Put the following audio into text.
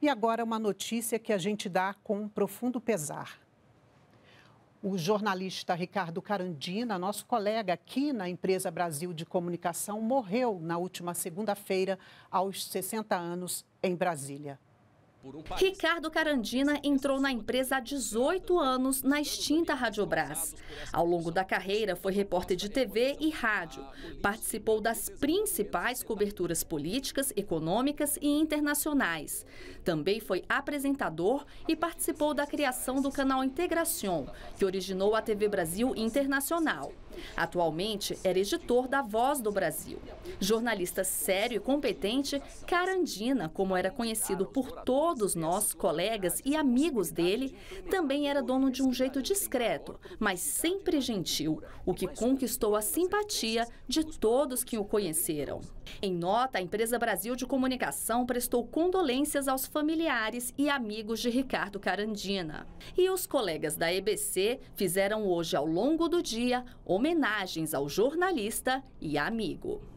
E agora uma notícia que a gente dá com profundo pesar. O jornalista Ricardo Carandina, nosso colega aqui na empresa Brasil de Comunicação, morreu na última segunda-feira, aos 60 anos, em Brasília. Ricardo Carandina entrou na empresa há 18 anos na extinta Radiobras. Ao longo da carreira, foi repórter de TV e rádio. Participou das principais coberturas políticas, econômicas e internacionais. Também foi apresentador e participou da criação do canal Integração, que originou a TV Brasil Internacional. Atualmente, era editor da Voz do Brasil. Jornalista sério e competente, Carandina, como era conhecido por todos todos nós, colegas e amigos dele, também era dono de um jeito discreto, mas sempre gentil, o que conquistou a simpatia de todos que o conheceram. Em nota, a Empresa Brasil de Comunicação prestou condolências aos familiares e amigos de Ricardo Carandina. E os colegas da EBC fizeram hoje, ao longo do dia, homenagens ao jornalista e amigo.